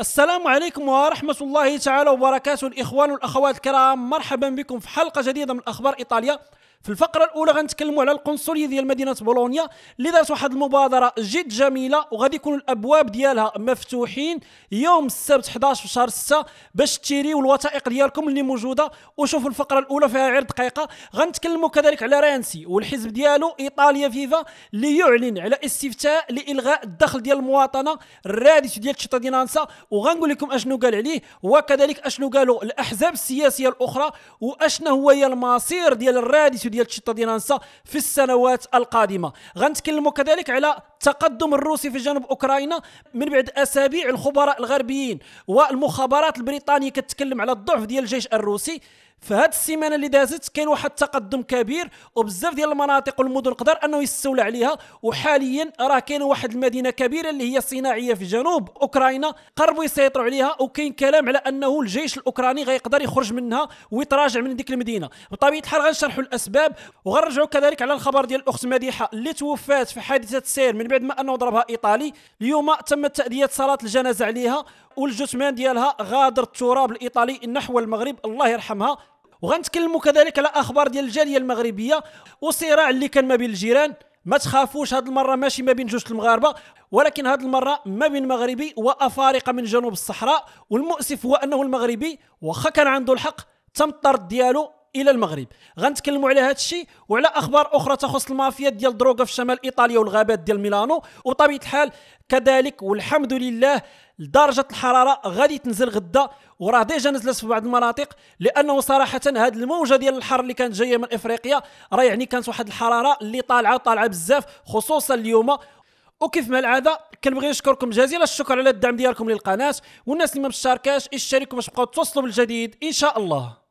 السلام عليكم ورحمة الله تعالى وبركاته الإخوان والأخوات الكرام مرحبا بكم في حلقة جديدة من أخبار إيطاليا في الفقره الاولى غنتكلموا على القنصليه ديال مدينه بولونيا اللي دارت واحد المبادره جد جميله وغادي يكونوا الابواب ديالها مفتوحين يوم السبت 11 في شهر 6 باش تشريو الوثائق ديالكم اللي موجوده وشوفوا الفقره الاولى فيها غير دقيقه غنتكلموا كذلك على رانسي والحزب ديالو ايطاليا فيفا اللي يعلن على استفتاء لالغاء الدخل ديال المواطنه الرادس ديال الشيطانينانسا وغنقول لكم اشنو قال عليه وكذلك اشنو قالوا الاحزاب السياسيه الاخرى واشنو هو المصير ديال الرادس ديال تشيطا ديال نانسا في السنوات القادمه غنتكلموا كذلك على التقدم الروسي في جنوب اوكرانيا من بعد اسابيع الخبراء الغربيين والمخابرات البريطانيه كتكلم على الضعف ديال الجيش الروسي فهاد السيمانه اللي دازت كاين واحد التقدم كبير وبزاف ديال المناطق والمدن قدر انه يستولى عليها وحاليا راه كاين واحد المدينه كبيره اللي هي صناعيه في جنوب اوكرانيا قربوا يسيطروا عليها وكاين كلام على انه الجيش الاوكراني غيقدر يخرج منها ويتراجع من ديك المدينه بطبيعه الحال غنشرحوا الاسباب وغنرجعوا كذلك على الخبر ديال الاخت مديحه اللي توفات في حادثه سير من بعد ما انه ضربها ايطالي اليوم تم تاديه صلاه الجنازه عليها والجثمان ديالها غادر التراب الايطالي نحو المغرب الله يرحمها وغنتكلموا كذلك على اخبار ديال الجاليه المغربيه والصراع اللي كان ما بين الجيران ما تخافوش هذه المره ماشي ما بين جوج المغاربه ولكن هذه المره ما بين مغربي وافارقه من جنوب الصحراء والمؤسف هو انه المغربي واخا كان عنده الحق تم الطرد ديالو الى المغرب غنتكلموا على هذا الشيء وعلى اخبار اخرى تخص المافيا ديال الدروغه في شمال ايطاليا والغابات ديال ميلانو وطبيعه الحال كذلك والحمد لله درجه الحراره غادي تنزل غدا وراه ديجا نزلت في بعض المناطق لانه صراحه هذه الموجه ديال الحر اللي كانت جايه من افريقيا راه يعني كانت واحد الحراره اللي طالعه طالعه بزاف خصوصا اليوم وكيف ما العاده كنبغي نشكركم جزيل الشكر على الدعم ديالكم للقناه والناس اللي ما مشاركاش اشتركوا باش تبقاو توصلوا بالجديد ان شاء الله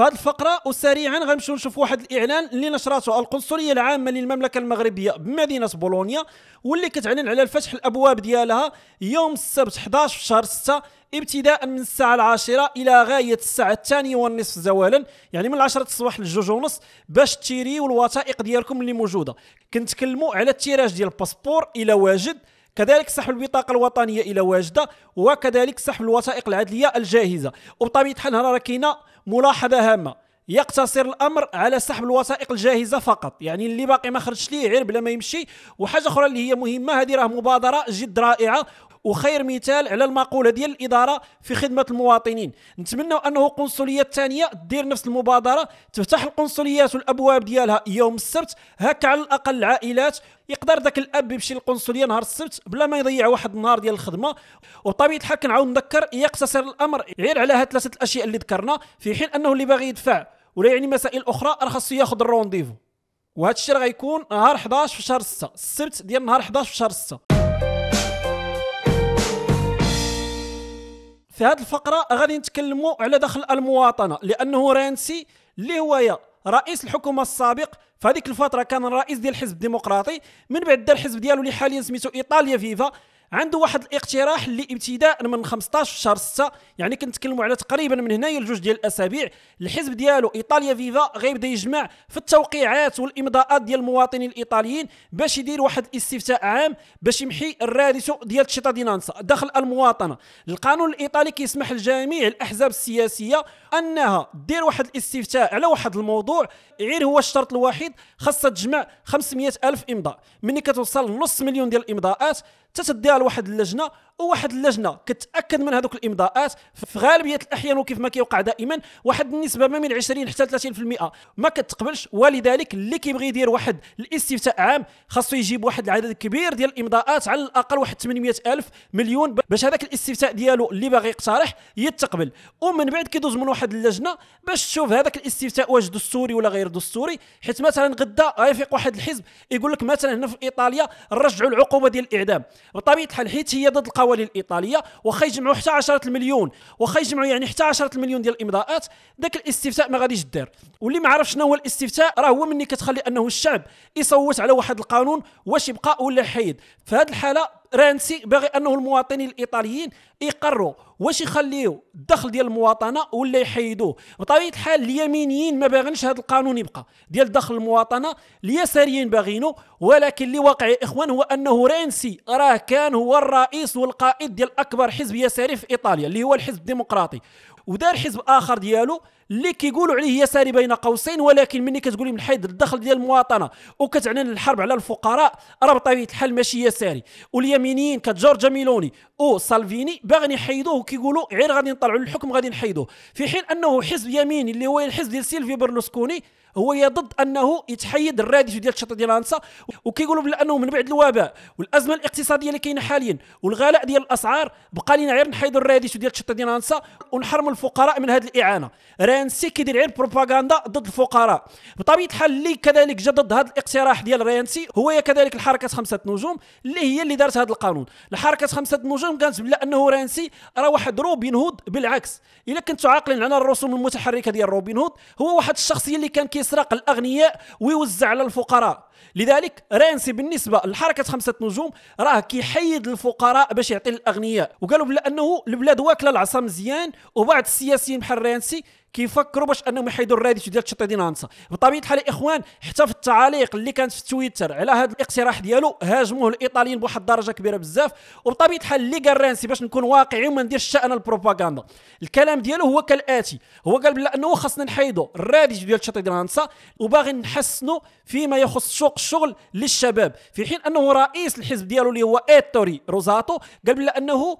في هذه الفقره وسريعا غنمشيو نشوف واحد الاعلان اللي نشرته القنصليه العامه للمملكه المغربيه بمدينه بولونيا واللي كتعلن على الفتح الابواب ديالها يوم السبت 11 في شهر 6 ابتداء من الساعة العاشرة إلى غاية الساعة الثانية والنصف زوالا يعني من العشرة الصباح للجوج ونص باش تيريو الوثائق ديالكم اللي موجودة كنتكلموا على التيراج ديال الباسبور إلى واجد كذلك سحب البطاقه الوطنيه الى واجده وكذلك سحب الوثائق العدليه الجاهزه وبطبيعه الحال هنا راه كاينه ملاحظه هامه يقتصر الامر على سحب الوثائق الجاهزه فقط يعني اللي باقي ما خرجش ليه عير بلا ما يمشي وحاجه اخرى اللي هي مهمه هذه راه مبادره جد رائعه وخير مثال على المقوله ديال الاداره في خدمه المواطنين نتمنى انه القنصليه الثانيه دير نفس المبادره تفتح القنصليات والابواب ديالها يوم السبت هكا على الاقل العائلات يقدر ذاك الاب يمشي للقنصليه نهار السبت بلا ما يضيع واحد النهار ديال الخدمه وبطبيعه الحال كنعاود نذكر يقتصر الامر غير على هاد ثلاثه الاشياء اللي ذكرنا في حين انه اللي باغي يدفع ولا يعني مسائل اخرى راه خاصو ياخذ الرونديفو وهذا الشيء غيكون نهار 11 في شهر 6 السبت ديال نهار 11 في شهر 6 في هذه الفقره غادي نتكلموا على دخل المواطنه لانه رانسي اللي هو رئيس الحكومه السابق في هذيك الفتره كان الرئيس ديال الحزب الديمقراطي من بعد دار الحزب ديالو اللي حاليا سميتو ايطاليا فيفا عنده واحد الاقتراح اللي ابتداء من 15 شهر 6 يعني كنتكلموا على تقريبا من هنايا لجوج ديال الاسابيع الحزب ديالو ايطاليا فيفا غيبدا يجمع في التوقيعات والامضاءات ديال المواطنين الايطاليين باش يدير واحد الاستفتاء عام باش يمحي الرادس ديال دينانسا دخل المواطنه القانون الايطالي كيسمح لجميع الاحزاب السياسيه انها دير واحد الاستفتاء على واحد الموضوع غير هو الشرط الوحيد خاصها تجمع 500 الف امضاء ملي كتوصل نص مليون ديال الامضاءات تتديها لواحد اللجنه وواحد اللجنه كتاكد من هذوك الامضاءات في غالبيه الاحيان وكيف ما كيوقع دائما واحد النسبه ما من 20 حتى 30% ما كتقبلش ولذلك اللي كيبغي يدير واحد الاستفتاء عام خاصو يجيب واحد العدد كبير ديال الامضاءات على الاقل واحد 800 الف مليون باش هذاك الاستفتاء ديالو اللي باغي يقترح يتقبل ومن بعد كيدوز من واحد اللجنه باش تشوف هذاك الاستفتاء واش دستوري ولا غير دستوري حيت مثلا غدا غيفيق واحد الحزب يقول لك مثلا هنا في ايطاليا رجعوا العقوبه ديال الاعدام بطبيعه الحال حيت هي ضد القوانين الدوالي الايطاليه واخا يجمعوا حتى 10 المليون واخا يجمعوا يعني حتى 10 المليون ديال الامضاءات ذاك الاستفتاء ما غاديش دير واللي ما عرف شنو هو الاستفتاء راه هو مني كتخلي انه الشعب يصوت على واحد القانون واش يبقى ولا يحيد في هذه الحاله رانسي باغي انه المواطنين الايطاليين يقروا واش يخليو الدخل ديال المواطنه ولا يحيدوه بطبيعه الحال اليمينيين ما باغينش هذا القانون يبقى ديال دخل المواطنه اليساريين باغينو ولكن اللي واقع اخوان هو انه رانسي راه كان هو الرئيس والقائد ديال اكبر حزب يساري في ايطاليا اللي هو الحزب الديمقراطي ودار حزب اخر ديالو اللي كيقولوا عليه يساري بين قوسين ولكن ملي كتقول من حيد الدخل ديال المواطنه وكتعلن الحرب على الفقراء راه بطبيعه الحال ماشي يساري واليمين اليمينيين كجورجا ميلوني او سالفيني باغين يحيدوه كيقولوا غير غادي نطلعوا للحكم غادي نحيدوه في حين انه حزب يميني اللي هو الحزب ديال سيلفيو برلوسكوني هو ضد انه يتحيد الراديو ديال الشط ديال فرنسا وكيقولوا بانه من بعد الوباء والازمه الاقتصاديه اللي كاينه حاليا والغلاء ديال الاسعار بقى لينا غير نحيدوا الراديو ديال الشط ديال فرنسا ونحرموا الفقراء من هذه الاعانه رانسي كيدير غير بروباغندا ضد الفقراء بطبيعه الحال اللي كذلك جا ضد هذا الاقتراح ديال رانسي هو كذلك الحركه خمسه النجوم اللي هي اللي دارت هذا القانون الحركه خمسه النجوم كانت بلا انه رانسي راه واحد روبن هود بالعكس الا كنتوا عاقلين على الرسوم المتحركه ديال روبن هود هو واحد الشخصيه اللي كان كي كيسرق الاغنياء ويوزع على الفقراء لذلك رانسي بالنسبه لحركه خمسه نجوم راه كيحيد الفقراء باش يعطي للاغنياء وقالوا بلا انه البلاد واكله العصا مزيان وبعض السياسيين بحال رانسي كيفكروا باش انهم يحيدوا الراديش ديال دي هانسا بطبيعه الحال اخوان حتى في التعاليق اللي كانت في تويتر على هذا الاقتراح ديالو هاجموه الايطاليين بواحد الدرجه كبيره بزاف وبطبيعه الحال اللي قال رانسي باش نكون واقعي وما نديرش شان البروباغندا الكلام ديالو هو كالاتي هو قال بلا انه خاصنا نحيدوا الراديش ديال دي هانسا وباغي نحسنوا فيما يخص سوق الشغل للشباب في حين انه رئيس الحزب ديالو اللي هو ايتوري روزاتو قال بلا انه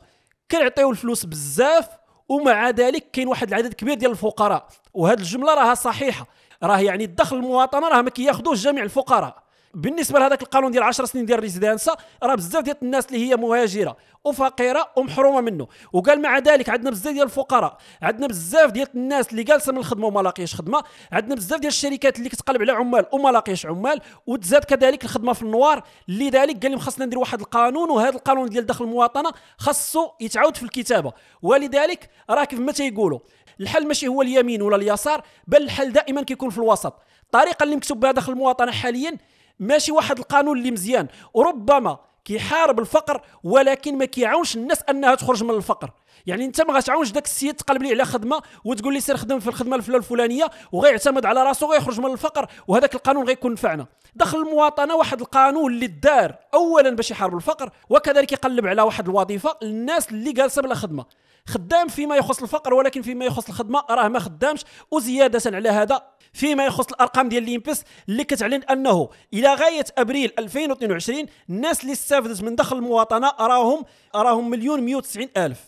كنعطيو الفلوس بزاف ومع ذلك كاين واحد العدد كبير ديال الفقراء وهذه الجمله راها صحيحه راه يعني الدخل المواطنه راه ما كياخذوش جميع الفقراء بالنسبه لهذاك القانون ديال 10 سنين ديال ريزيدانسا راه بزاف ديال الناس اللي هي مهاجره وفقيره ومحرومه منه وقال مع ذلك عندنا بزاف ديال الفقراء عندنا بزاف ديال الناس اللي جالسه من الخدمه وما لاقيش خدمه عندنا بزاف ديال الشركات اللي كتقلب على عمال وما لاقيش عمال وتزاد كذلك الخدمه في النوار لذلك قال لهم خاصنا ندير واحد القانون وهذا القانون ديال دخل المواطنه خاصو يتعاود في الكتابه ولذلك راه كيف ما تيقولوا الحل ماشي هو اليمين ولا اليسار بل الحل دائما كيكون في الوسط الطريقه اللي مكتوب بها داخل المواطنه حاليا ماشي واحد القانون اللي مزيان وربما كيحارب الفقر ولكن ما كيعاونش الناس انها تخرج من الفقر يعني انت ما غاتعاونش داك السيد تقلب لي على خدمه وتقول لي سير خدم في الخدمه الفلانيه وغيعتمد على راسو وغيخرج من الفقر وهذاك القانون غيكون نفعنا داخل المواطنه واحد القانون اللي دار اولا باش يحارب الفقر وكذلك يقلب على واحد الوظيفه للناس اللي جالسه بلا خدمه خدام فيما يخص الفقر ولكن فيما يخص الخدمه راه ما خدامش وزياده على هذا فيما يخص الارقام ديال ليمبس اللي كتعلن انه الى غايه ابريل 2022 الناس اللي استفدت من دخل المواطنه راهم راهم مليون 190 الف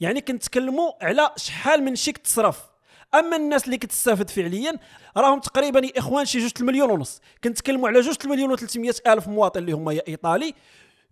يعني كنتكلموا على شحال من شيك تصرف اما الناس اللي كتستافد فعليا راهم تقريبا يا اخوان شي جوج المليون ونص كنتكلموا على جوج المليون و300 الف مواطن اللي هما يا ايطالي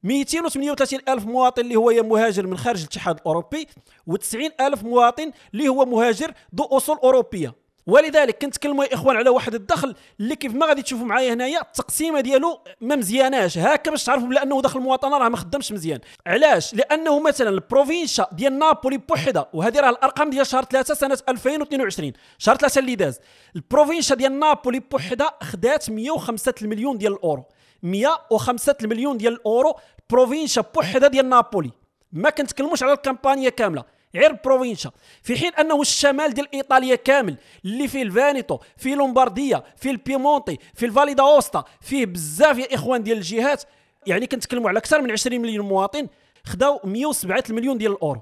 238 ألف مواطن اللي هو مهاجر من خارج الاتحاد الأوروبي و90 ألف مواطن اللي هو مهاجر ذو أصول أوروبية ولذلك كنتكلموا يا اخوان على واحد الدخل اللي كيف ما غادي تشوفوا معايا هنايا التقسيمه ديالو ما مزياناش هكا باش تعرفوا بلا انه دخل المواطنه راه ما خدامش مزيان علاش لانه مثلا البروفينشا ديال نابولي بوحده وهذه راه الارقام ديال شهر 3 سنه 2022 شهر 3 اللي داز البروفينشا ديال نابولي بوحده خدات 105 المليون ديال الاورو 105 المليون ديال الاورو بروفينشا بوحدها ديال نابولي ما كنتكلموش على الكامبانيا كامله غير بروفينشا في حين انه الشمال ديال ايطاليا كامل اللي فيه الفانيتو فيه لومبارديا فيه البيمونتي فيه الفاليدا اوستا فيه بزاف يا اخوان ديال الجهات يعني كنتكلموا على اكثر من 20 مليون مواطن خداو 107 مليون ديال الاورو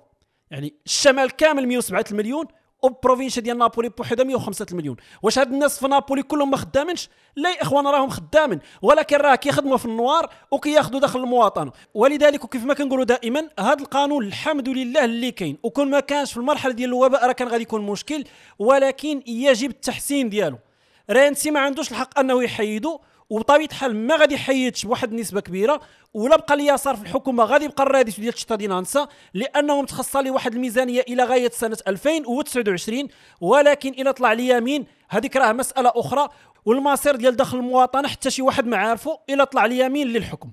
يعني الشمال كامل 107 مليون وبروفينش ديال نابولي بوحدها 105 مليون واش هاد الناس في نابولي كلهم ما خدامينش لا يا اخوان راهم خدامين ولكن راه كيخدموا في النوار وكياخذوا داخل المواطنه ولذلك وكيف ما كنقولوا دائما هذا القانون الحمد لله اللي كاين وكون ما كانش في المرحله ديال الوباء راه كان غادي يكون مشكل ولكن يجب التحسين ديالو رانسي ما عندوش الحق انه يحيدو وبطبيعه الحال ما غادي يحيدش بواحد النسبه كبيره ولا بقى اليسار في الحكومه غادي يبقى الراديس ديال الشتا دينانسا لانه متخصصه لواحد الميزانيه الى غايه سنه 2029 ولكن الى طلع اليمين هذيك راه مساله اخرى والمصير ديال دخل المواطنه حتى شي واحد ما عارفه الى طلع اليمين للحكم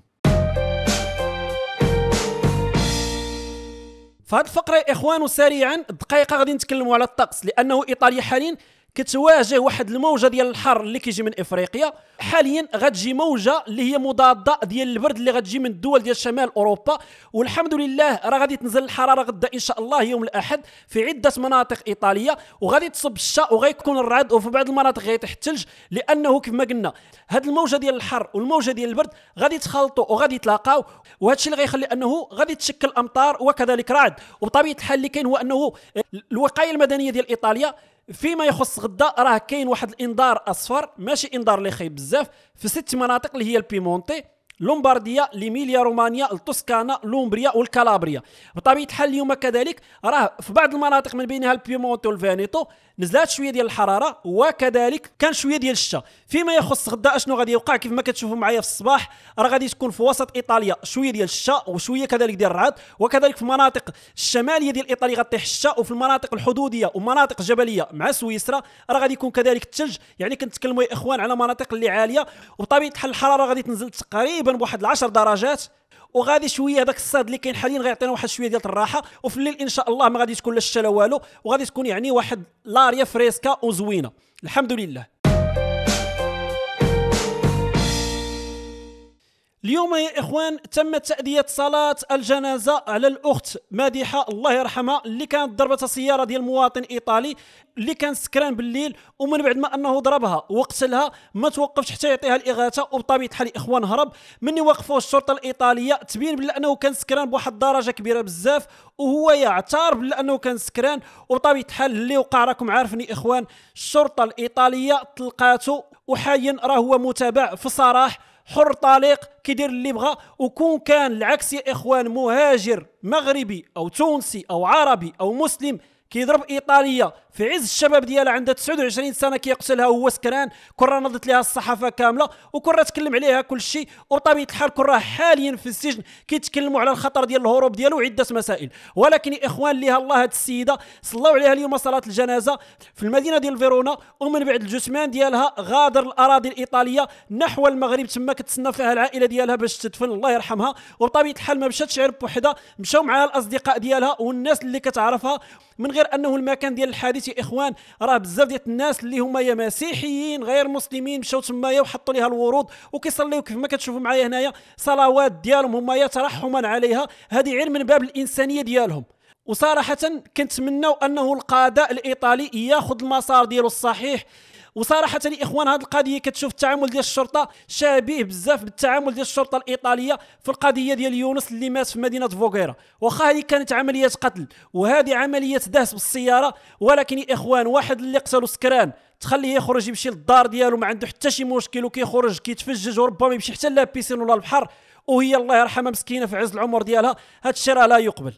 فهاد الفقره يا اخوان سريعا دقيقه غادي نتكلموا على الطقس لانه ايطاليا حاليا كتواجه واحد الموجه ديال الحر اللي كيجي من افريقيا حاليا غتجي موجه اللي هي مضاده ديال البرد اللي غتجي من الدول ديال شمال اوروبا والحمد لله راه غادي تنزل الحراره غدا ان شاء الله يوم الاحد في عده مناطق ايطاليه وغادي تصب الشتاء وغيكون الرعد وفي بعض المناطق غيطيح الثلج لانه كما قلنا هاد الموجه ديال الحر والموجه ديال البرد غادي تخلطوا وغادي يتلاقاو وهذا الشيء اللي غيخلي انه غادي تشكل امطار وكذلك رعد وبطبيعه الحال اللي كاين هو انه الوقايه المدنيه ديال ايطاليا فيما يخص غدا راه كاين واحد الانذار اصفر ماشي انذار اللي خايب بزاف في ست مناطق اللي هي البيمونتي لومبارديا ليميليا رومانيا التوسكانا لومبريا والكالابريا بطبيعه الحال اليوم كذلك راه في بعض المناطق من بينها البيمونتي والفانيتو نزلات شويه ديال الحراره وكذلك كان شويه ديال الشتاء فيما يخص غدا اشنو غادي يوقع كيف ما كتشوفوا معايا في الصباح راه غادي تكون في وسط ايطاليا شويه ديال الشتاء وشويه كذلك ديال الرعد وكذلك في المناطق الشماليه ديال ايطاليا غطيح الشتاء وفي المناطق الحدوديه ومناطق جبليه مع سويسرا راه غادي يكون كذلك الثلج يعني كنتكلموا يا اخوان على مناطق اللي عاليه وبطبيعه الحال الحراره غادي تنزل تقريبا بواحد 10 درجات وغادي شويه هذاك الصاد اللي كاين حاليا غيعطينا واحد شويه ديال الراحه وفي الليل ان شاء الله ما غادي تكون لا الشتا لا والو وغادي تكون يعني واحد لاريا فريسكا وزوينه الحمد لله اليوم يا إخوان تمت تأدية صلاة الجنازة على الأخت مادحة الله يرحمها اللي كانت ضربتها سيارة ديال مواطن إيطالي اللي كان سكران بالليل ومن بعد ما أنه ضربها وقتلها ما توقفش حتى يعطيها الإغاثة وبطبيعة الحال الاخوان هرب من وقفوا الشرطة الإيطالية تبين بلا أنه كان سكران بواحد الدرجة كبيرة بزاف وهو يعترف بلا أنه كان سكران وبطبيعة الحال اللي وقع راكم عارفني إخوان الشرطة الإيطالية تلقاته وحاليا راه هو متابع في صراح حر طليق كيدير اللي بغى وكون كان العكس يا اخوان مهاجر مغربي او تونسي او عربي او مسلم كيضرب ايطاليه في عز الشباب ديالها عندها 29 سنه كيقتلها وهو سكران كون راه نضت لها الصحافه كامله وكون راه تكلم عليها كل شيء وبطبيعه الحال كون راه حاليا في السجن كيتكلموا على الخطر ديال الهروب ديالو وعده مسائل ولكن اخوان ليها الله هذه السيده صلوا عليها اليوم صلاه الجنازه في المدينه ديال فيرونا ومن بعد الجثمان ديالها غادر الاراضي الايطاليه نحو المغرب تما كتسنى فيها العائله ديالها باش تدفن الله يرحمها وبطبيعه الحال ما مشاتش غير بوحدها مشاو معها الاصدقاء ديالها والناس اللي كتعرفها من غير انه المكان ديال الحادث شفتي اخوان راه بزاف ديال الناس اللي هما يا مسيحيين غير مسلمين مشاو تمايا وحطوا ليها الورود وكيصليو كيف ما كتشوفوا معايا هنايا صلوات ديالهم هما ترحما عليها هذه غير من باب الانسانيه ديالهم وصراحه كنتمناو انه القادة الايطالي ياخذ المسار ديالو الصحيح وصراحه الاخوان هذه القضيه كتشوف التعامل ديال الشرطه شبيه بزاف بالتعامل ديال الشرطه الايطاليه في القضيه ديال يونس اللي مات في مدينه فوغيرا واخا هذه كانت عمليه قتل وهذه عمليه دهس بالسياره ولكن الاخوان واحد اللي قتلو سكران تخليه يخرج يمشي للدار ديالو ما عنده حتى شي مشكل وكيخرج كيتفجج وربما يمشي حتى لابيسين ولا البحر وهي الله يرحمها مسكينه في عز العمر ديالها هادشي راه لا يقبل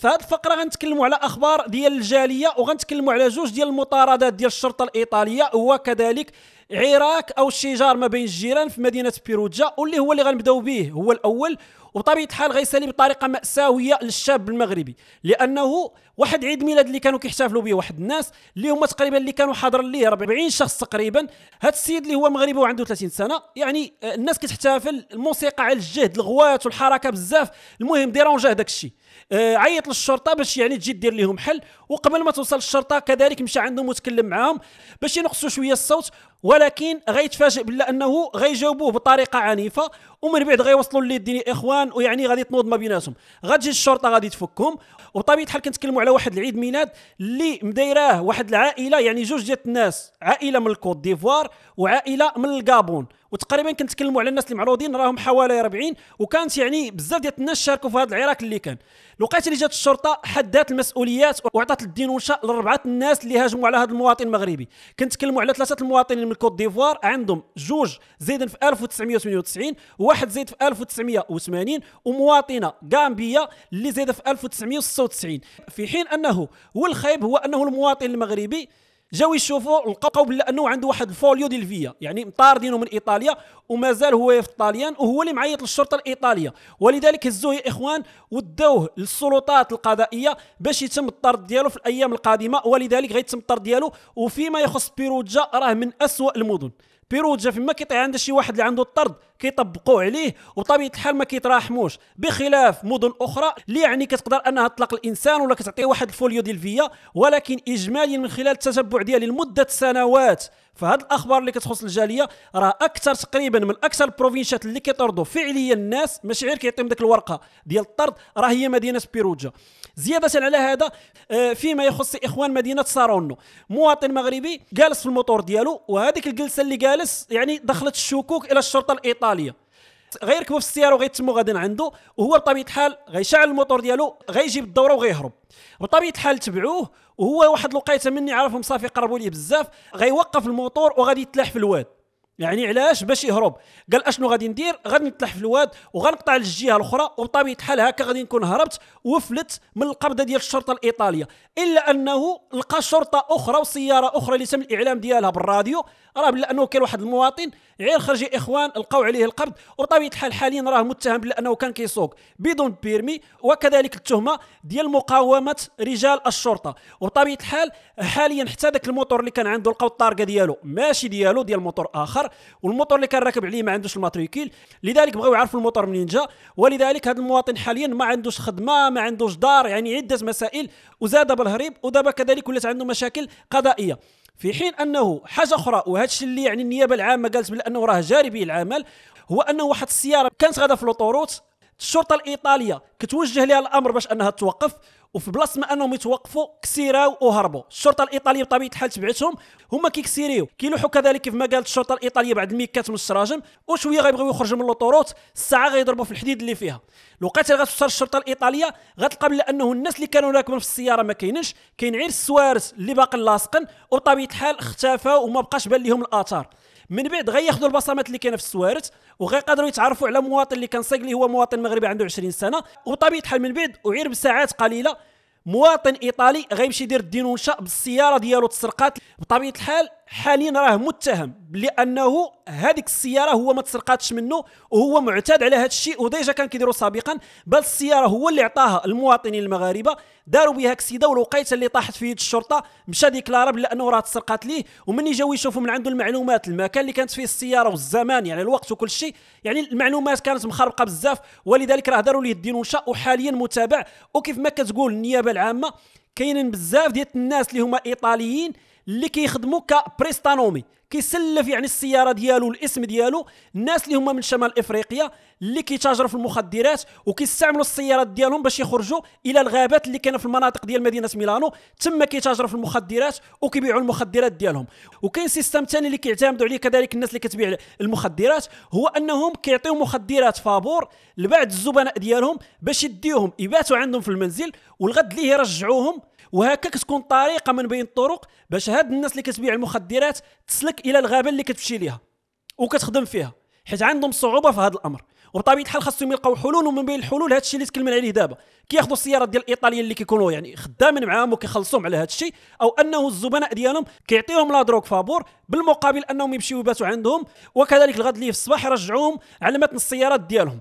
في هذه الفقره غنتكلموا على اخبار ديال الجاليه وغنتكلموا على جوج ديال المطاردات ديال الشرطه الايطاليه وكذلك عراك او الشجار ما بين الجيران في مدينه بيروجا واللي هو اللي غنبداو به هو الاول وبطبيعه الحال غيسالي بطريقه ماساويه للشاب المغربي لانه واحد عيد ميلاد اللي كانوا كيحتفلوا به واحد الناس اللي هما تقريبا اللي كانوا حاضر ليه 40 شخص تقريبا هذا السيد اللي هو مغربي وعنده 30 سنه يعني آه، الناس كتحتفل الموسيقى على الجهد الغوات والحركه بزاف المهم ديرونجاه داك الشيء آه، عيط للشرطه باش يعني تجي دير لهم حل وقبل ما توصل الشرطه كذلك مشى عندهم وتكلم معاهم باش ينقصوا شويه الصوت ولكن غيتفاجئ بلا انه غيجاوبوه بطريقه عنيفه ومن بعد غيوصلوا لليد ديال الاخوان ويعني غادي تنوض ما بيناتهم غتجي الشرطه غادي تفكهم وبطبيعه الحال كنتكلموا على واحد العيد ميلاد اللي مدايراه واحد العائله يعني جوج ديال الناس عائله من الكوت ديفوار وعائله من الكابون وتقريبا كنتكلموا على الناس اللي معروضين راهم حوالي 40 وكانت يعني بزاف ديال الناس شاركوا في هذا العراك اللي كان الوقيته اللي جات الشرطه حدات المسؤوليات وعطات الدينونشه لربعه الناس اللي هاجموا على هذا المواطن المغربي كنتكلموا على ثلاثه المواطنين من كوت ديفوار عندهم جوج زايدين في 1998 وواحد زايد في 1980 ومواطنه غامبيه اللي زايده في 1996 في حين انه والخايب هو انه المواطن المغربي جاو يشوفوا لقاو بلا انه عنده واحد الفوليو ديال فيا يعني مطاردينه من ايطاليا ومازال هو في الطاليان وهو اللي معيط للشرطه الايطاليه ولذلك هزوه يا اخوان ودوه للسلطات القضائيه باش يتم الطرد ديالو في الايام القادمه ولذلك غيتم الطرد ديالو وفيما يخص بيروجا راه من اسوا المدن بيروجا فيما كيطيع عند شي واحد اللي عنده الطرد كيطبقوه عليه وطبيعه الحال ما كيتراحموش بخلاف مدن اخرى اللي يعني كتقدر انها تطلق الانسان ولا كتعطيه واحد الفوليو ديال الفيا ولكن اجماليا من خلال التتبع ديالي لمده سنوات فهاد الاخبار اللي كتخص الجاليه راه اكثر تقريبا من اكثر البروفينشات اللي كيطردوا فعليا الناس ماشي غير كيعطيهم ديك الورقه ديال الطرد راه هي مدينه بيروجا زياده على هذا آه، فيما يخص اخوان مدينه سارونو مواطن مغربي جالس في الموتور ديالو وهذيك الجلسه اللي جالس يعني دخلت الشكوك الى الشرطه الايطاليه غيركبوا في السياره وغيتموا غادي عنده وهو بطبيعه الحال غيشعل الموتور ديالو غيجيب الدوره وغيهرب بطبيعه الحال تبعوه وهو واحد الوقيته مني عرفهم صافي قربوا ليه بزاف غيوقف الموتور وغادي يتلاح في الواد يعني علاش باش يهرب قال اشنو غادي ندير غادي نتلح في الواد وغنقطع للجهه الاخرى وبطبيعه الحال هكا غادي نكون هربت وفلت من القبضه ديال الشرطه الايطاليه الا انه لقى شرطه اخرى وسياره اخرى اللي تم الاعلام ديالها بالراديو راه لانه كاين واحد المواطن عير خرج اخوان لقاو عليه القبض وطبيعه الحال حاليا راه متهم بانه كان كيسوق بدون بيرمي وكذلك التهمه ديال مقاومه رجال الشرطه وطبيعه الحال حاليا حتى ذاك الموتور اللي كان عنده لقاو الطارقه ديالو ماشي ديالو ديال موتور اخر والموتور اللي كان راكب عليه ما عندوش الماتريكيل لذلك بغاو يعرفوا الموتور منين جا ولذلك هذا المواطن حاليا ما عندوش خدمه ما عندوش دار يعني عده مسائل وزاد بالهريب ودابا كذلك ولات عنده مشاكل قضائيه في حين انه حاجه اخرى وهذا الشيء اللي يعني النيابه العامه قالت بانه راه جاري به العمل هو انه واحد السياره كانت غادا في لوطوروت الشرطه الايطاليه كتوجه لها الامر باش انها توقف وفي بلاصه ما انهم يتوقفوا كسيراو وهربوا الشرطه الايطاليه بطبيعه الحال تبعتهم هما كيكسيريو كيلوحوا كذلك كيف ما قالت الشرطه الايطاليه بعد ميكات من الشراجم وشويه غيبغيو يخرجوا من لوطوروت الساعه غيضربوا في الحديد اللي فيها الوقت اللي غتوصل الشرطه الايطاليه غتلقى بلا انه الناس اللي كانوا راكبين في السياره ما كاينينش كاين غير السوارس اللي باقي لاصقين وبطبيعه الحال اختفوا وما بقاش بان لهم الاثار من بعد غياخذوا البصمات اللي كاينه في السوارت وغيقدروا يتعرفوا على مواطن اللي كان صقلي هو مواطن مغربي عنده 20 سنه وطبيعه الحال من بعد وعير بساعات قليله مواطن ايطالي غيمشي يدير الدينونشا بالسياره ديالو تسرقات بطبيعه الحال حاليا راه متهم لانه هذيك السياره هو ما تسرقاتش منه وهو معتاد على هذا الشيء وديجا كان كيديروا سابقا بل السياره هو اللي عطاها المواطنين المغاربه داروا بها كسيده والوقيته اللي طاحت في يد الشرطه مشى ديكلارا لانه راه تسرقات ليه ومن جاو يشوفوا من عنده المعلومات المكان اللي كانت فيه السياره والزمان يعني الوقت وكل شيء يعني المعلومات كانت مخربقه بزاف ولذلك راه داروا ليه الدينونشا وحاليا متابع وكيف ما كتقول النيابه العامه كاينين بزاف ديال الناس اللي هما ايطاليين اللي كيخدموا كبريستانومي كيسلف يعني السياره ديالو الاسم ديالو الناس اللي هما من شمال افريقيا اللي كيتاجروا في المخدرات وكيستعملوا السيارات ديالهم باش يخرجوا الى الغابات اللي كاينه في المناطق ديال مدينه ميلانو تما كيتاجروا في المخدرات وكيبيعوا المخدرات ديالهم وكاين سيستم ثاني اللي كيعتمدوا عليه كذلك الناس اللي كتبيع المخدرات هو انهم كيعطيو مخدرات فابور لبعض الزبناء ديالهم باش يديوهم يباتوا عندهم في المنزل والغد ليه يرجعوهم وهكا كتكون طريقه من بين الطرق باش هاد الناس اللي كتبيع المخدرات تسلك الى الغابه اللي كتمشي ليها وكتخدم فيها حيت عندهم صعوبه في هذا الامر وبطبيعه الحال خاصهم يلقاو حلول ومن بين الحلول هذا الشيء اللي تكلمنا عليه دابا كياخذوا السيارات ديال الايطاليين اللي كيكونوا يعني خدامين معاهم وكيخلصوهم على هذا الشيء او انه الزبناء ديالهم كيعطيهم لا دروك فابور بالمقابل انهم يمشيو يباتوا عندهم وكذلك الغد ليه في الصباح يرجعوهم على متن السيارات ديالهم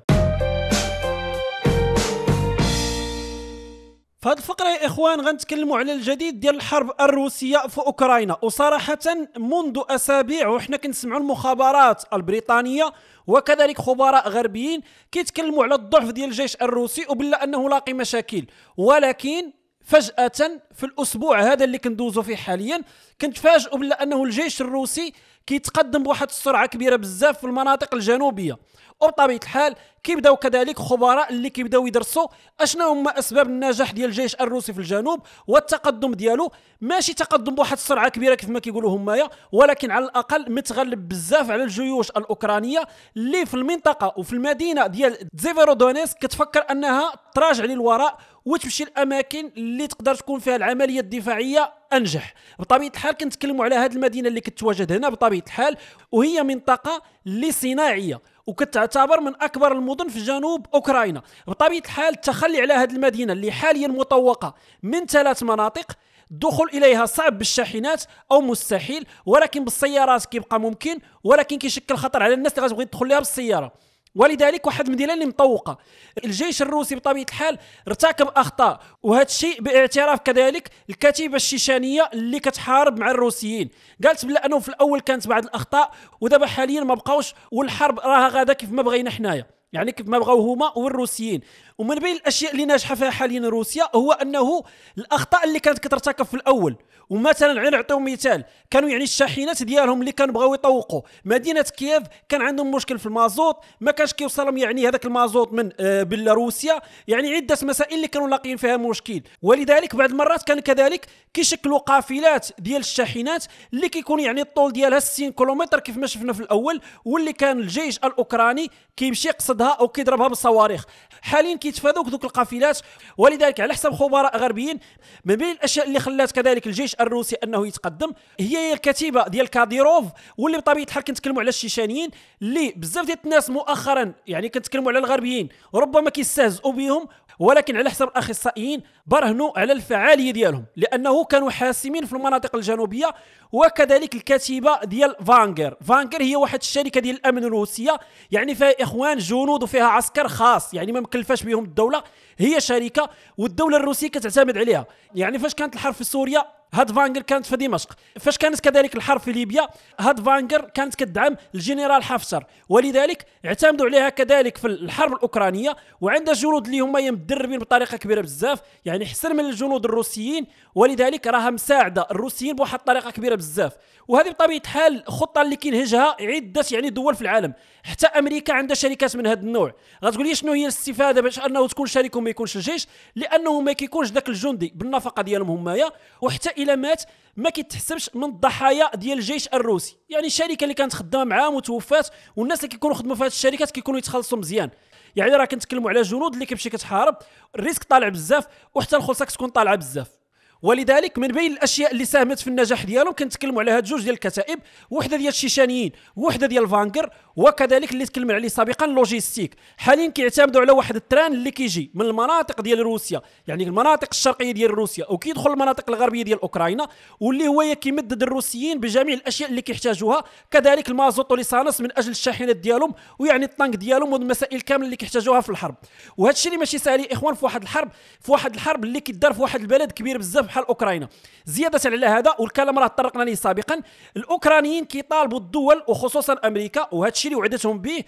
في هذه الفقره يا اخوان غنتكلموا على الجديد ديال الحرب الروسيه في اوكرانيا وصراحه منذ اسابيع وحنا كنسمعوا المخابرات البريطانيه وكذلك خبراء غربيين كيتكلموا على الضعف ديال الجيش الروسي وبلا انه لاقي مشاكل ولكن فجاه في الاسبوع هذا اللي كندوزو فيه حاليا كنتفاجئوا بلا انه الجيش الروسي كيتقدم بواحد السرعه كبيره بزاف في المناطق الجنوبيه وبطبيعه الحال كيبداو كذلك خبراء اللي كيبداو يدرسوا اشنو هما اسباب النجاح ديال الجيش الروسي في الجنوب والتقدم ديالو ماشي تقدم بواحد السرعه كبيره كيف ما كيقولوا همايا ولكن على الاقل متغلب بزاف على الجيوش الاوكرانيه اللي في المنطقه وفي المدينه ديال زيفيرودونيسك كتفكر انها تراجع للوراء وتمشي الاماكن اللي تقدر تكون فيها العمليه الدفاعيه انجح بطبيعه الحال كنتكلموا على هذه المدينه اللي كتواجد هنا بطبيعه الحال وهي منطقه اللي صناعيه وكتعتبر من اكبر المدن في جنوب اوكرانيا بطبيعه الحال التخلي على هذه المدينه اللي حاليا مطوقه من ثلاث مناطق الدخول اليها صعب بالشاحنات او مستحيل ولكن بالسيارات كيبقى ممكن ولكن كيشكل خطر على الناس اللي غتبغي تدخل لها بالسياره ولذلك واحد المدينه اللي مطوقه الجيش الروسي بطبيعه الحال ارتكب اخطاء وهذا الشيء باعتراف كذلك الكتيبه الشيشانيه اللي كتحارب مع الروسيين قالت بلا انه في الاول كانت بعض الاخطاء ودابا حاليا ما بقاوش والحرب راها غاده كيف ما بغينا حنايا يعني كيف ما بغاو هما والروسيين ومن بين الاشياء اللي ناجحه فيها حاليا روسيا هو انه الاخطاء اللي كانت كترتكب في الاول ومثلا غير نعطيو مثال كانوا يعني الشاحنات ديالهم اللي كانوا بغاو يطوقوا مدينه كييف كان عندهم مشكل في المازوت ما كانش كيوصلهم يعني هذاك المازوت من آه، بيلاروسيا يعني عده مسائل اللي كانوا لاقيين فيها مشكل ولذلك بعض المرات كان كذلك كيشكلوا قافلات ديال الشاحنات اللي كيكون يعني الطول ديالها 60 كيلومتر كيف ما شفنا في الاول واللي كان الجيش الاوكراني كيمشي يقصدها او كيضربها بالصواريخ حاليا كي كيتفادوك ذوك القافلات ولذلك على حسب خبراء غربيين من بين الاشياء اللي خلات كذلك الجيش الروسي انه يتقدم هي الكتيبه ديال كاديروف واللي بطبيعه الحال كنتكلموا على الشيشانيين اللي بزاف ديال الناس مؤخرا يعني كنتكلموا على الغربيين ربما كيستهزئوا بهم ولكن على حسب الاخصائيين برهنوا على الفعاليه ديالهم لانه كانوا حاسمين في المناطق الجنوبيه وكذلك الكتيبه ديال فانجر فانجر هي واحد الشركه ديال الامن الروسيه يعني فيها اخوان جنود وفيها عسكر خاص يعني ما مكلفاش بهم لهم الدوله هي شركه والدوله الروسيه كتعتمد عليها يعني فاش كانت الحرب في سوريا هاد فانجر كانت في دمشق فاش كانت كذلك الحرب في ليبيا هاد فانجر كانت كدعم الجنرال حفصر ولذلك اعتمدوا عليها كذلك في الحرب الاوكرانيه وعندها جنود اللي هما مدربين بطريقه كبيره بزاف يعني احسن من الجنود الروسيين ولذلك راها مساعده الروسيين بواحد الطريقه كبيره بزاف وهذه بطبيعه الحال الخطه اللي كينهجها عده يعني دول في العالم حتى امريكا عندها شركات من هذا النوع غتقول لي شنو هي الاستفاده باش انه تكون شريك وما يكونش الجيش لانه ما كيكونش ذاك الجندي بالنفقه ديالهم هما وحتى الا مات ما كيتحسبش من الضحايا ديال الجيش الروسي يعني الشركه اللي كانت خدامه معاه وتوفات والناس اللي كيكونوا خدموا في هذه الشركات كيكونوا يتخلصوا مزيان يعني راه كنتكلموا على جنود اللي كيمشي كتحارب الريسك طالع بزاف وحتى الخلصه كتكون طالعه بزاف ولذلك من بين الاشياء اللي ساهمت في النجاح ديالهم كنتكلموا على هاد جوج ديال الكتائب وحده ديال الشيشانيين وحده ديال فانكر وكذلك اللي تكلمنا عليه سابقا لوجيستيك حاليا كيعتمدوا على واحد التران اللي كيجي من المناطق ديال روسيا يعني المناطق الشرقيه ديال روسيا وكيدخل المناطق الغربيه ديال اوكرانيا واللي هو كيمدد الروسيين بجميع الاشياء اللي كيحتاجوها كذلك المازوت وليسانس من اجل الشاحنات ديالهم ويعني الطنك ديالهم والمسائل كامله اللي كيحتاجوها في الحرب وهذا الشيء اللي ماشي سهل اخوان في واحد الحرب في واحد الحرب اللي كيدار في واحد البلد كبير بزاف بحال اوكرانيا زياده على هذا والكلام راه تطرقنا ليه سابقا الاوكرانيين كيطالبوا الدول وخصوصا امريكا وهذا الشيء اللي وعدتهم به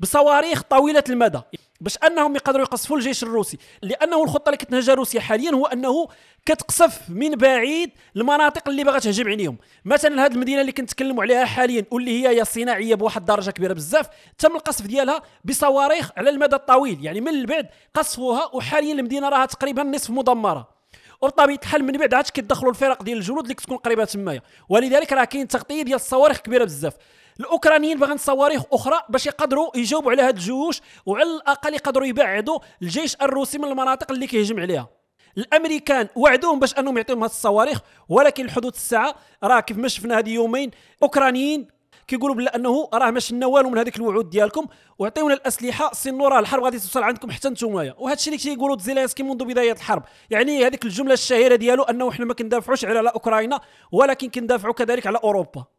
بصواريخ طويله المدى باش انهم يقدروا يقصفوا الجيش الروسي لانه الخطه اللي كتنهجها روسيا حاليا هو انه كتقصف من بعيد المناطق اللي باغا تهجم عليهم مثلا هذه المدينه اللي كنتكلموا عليها حاليا واللي هي صناعيه بواحد الدرجه كبيره بزاف تم القصف ديالها بصواريخ على المدى الطويل يعني من بعد قصفوها وحاليا المدينه راها تقريبا نصف مدمره وطبيعه الحال من بعد عاد كيدخلوا الفرق ديال الجنود اللي كتكون قريبه تمايا ولذلك راه كاين تغطيه ديال الصواريخ كبيره بزاف الاوكرانيين باغين صواريخ اخرى باش يقدروا يجاوبوا على هاد الجيوش وعلى الاقل يقدروا يبعدوا الجيش الروسي من المناطق اللي كيهجم عليها الامريكان وعدوهم باش انهم يعطيهم هاد الصواريخ ولكن لحدود الساعه راه كيف ما شفنا هاد يومين اوكرانيين كيقولوا بلا انه راه ما شنا والو من هذيك الوعود ديالكم وعطيونا الاسلحه سنوا راه الحرب غادي توصل عندكم حتى نتومايا وهذا الشيء اللي كيقولوا زيلينسكي منذ بدايه الحرب يعني هذيك الجمله الشهيره ديالو انه حنا ما كندافعوش على اوكرانيا ولكن كندافعوا كذلك على اوروبا